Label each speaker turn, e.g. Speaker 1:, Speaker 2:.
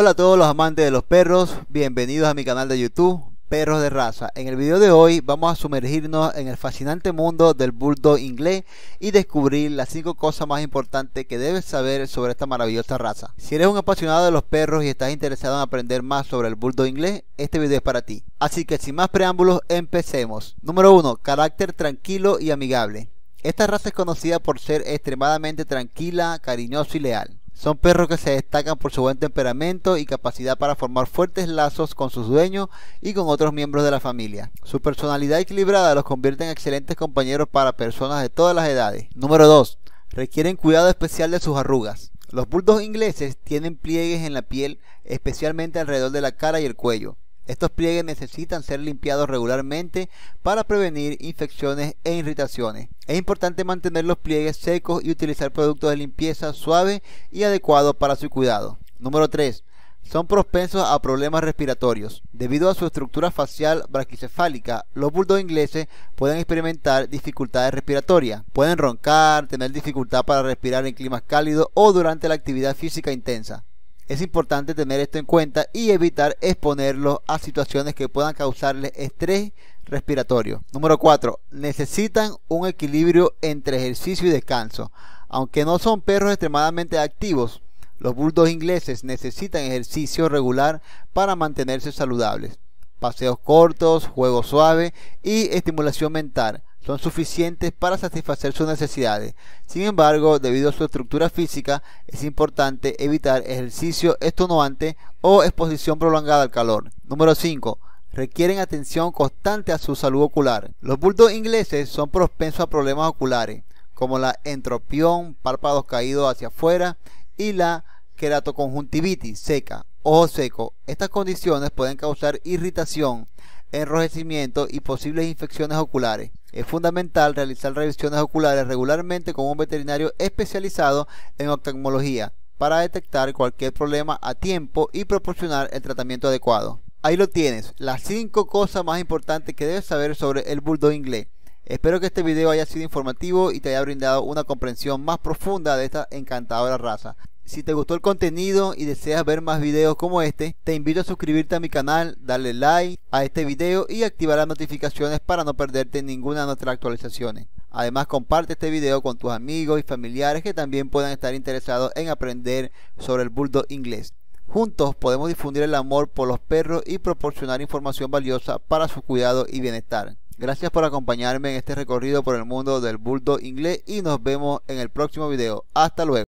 Speaker 1: Hola a todos los amantes de los perros, bienvenidos a mi canal de YouTube Perros de Raza. En el video de hoy vamos a sumergirnos en el fascinante mundo del bulldog inglés y descubrir las 5 cosas más importantes que debes saber sobre esta maravillosa raza. Si eres un apasionado de los perros y estás interesado en aprender más sobre el bulldog inglés, este video es para ti. Así que sin más preámbulos, empecemos. Número 1. Carácter tranquilo y amigable. Esta raza es conocida por ser extremadamente tranquila, cariñosa y leal. Son perros que se destacan por su buen temperamento y capacidad para formar fuertes lazos con sus dueños y con otros miembros de la familia. Su personalidad equilibrada los convierte en excelentes compañeros para personas de todas las edades. Número 2. Requieren cuidado especial de sus arrugas. Los bulldogs ingleses tienen pliegues en la piel, especialmente alrededor de la cara y el cuello. Estos pliegues necesitan ser limpiados regularmente para prevenir infecciones e irritaciones. Es importante mantener los pliegues secos y utilizar productos de limpieza suaves y adecuados para su cuidado. Número 3 son propensos a problemas respiratorios. Debido a su estructura facial braquicefálica, los bulldogs ingleses pueden experimentar dificultades respiratorias. Pueden roncar, tener dificultad para respirar en climas cálidos o durante la actividad física intensa. Es importante tener esto en cuenta y evitar exponerlos a situaciones que puedan causarles estrés respiratorio. Número 4. Necesitan un equilibrio entre ejercicio y descanso. Aunque no son perros extremadamente activos, los bulldogs ingleses necesitan ejercicio regular para mantenerse saludables. Paseos cortos, juego suave y estimulación mental son suficientes para satisfacer sus necesidades. Sin embargo, debido a su estructura física, es importante evitar ejercicio estonuante o exposición prolongada al calor. Número 5 requieren atención constante a su salud ocular. Los bultos ingleses son propensos a problemas oculares, como la entropión, párpados caídos hacia afuera y la queratoconjuntivitis seca, ojo seco. Estas condiciones pueden causar irritación, enrojecimiento y posibles infecciones oculares. Es fundamental realizar revisiones oculares regularmente con un veterinario especializado en oftalmología para detectar cualquier problema a tiempo y proporcionar el tratamiento adecuado. Ahí lo tienes, las 5 cosas más importantes que debes saber sobre el bulldog inglés. Espero que este video haya sido informativo y te haya brindado una comprensión más profunda de esta encantadora raza. Si te gustó el contenido y deseas ver más videos como este, te invito a suscribirte a mi canal, darle like a este video y activar las notificaciones para no perderte ninguna de nuestras actualizaciones. Además comparte este video con tus amigos y familiares que también puedan estar interesados en aprender sobre el bulldog inglés. Juntos podemos difundir el amor por los perros y proporcionar información valiosa para su cuidado y bienestar. Gracias por acompañarme en este recorrido por el mundo del bulldog inglés y nos vemos en el próximo video. Hasta luego.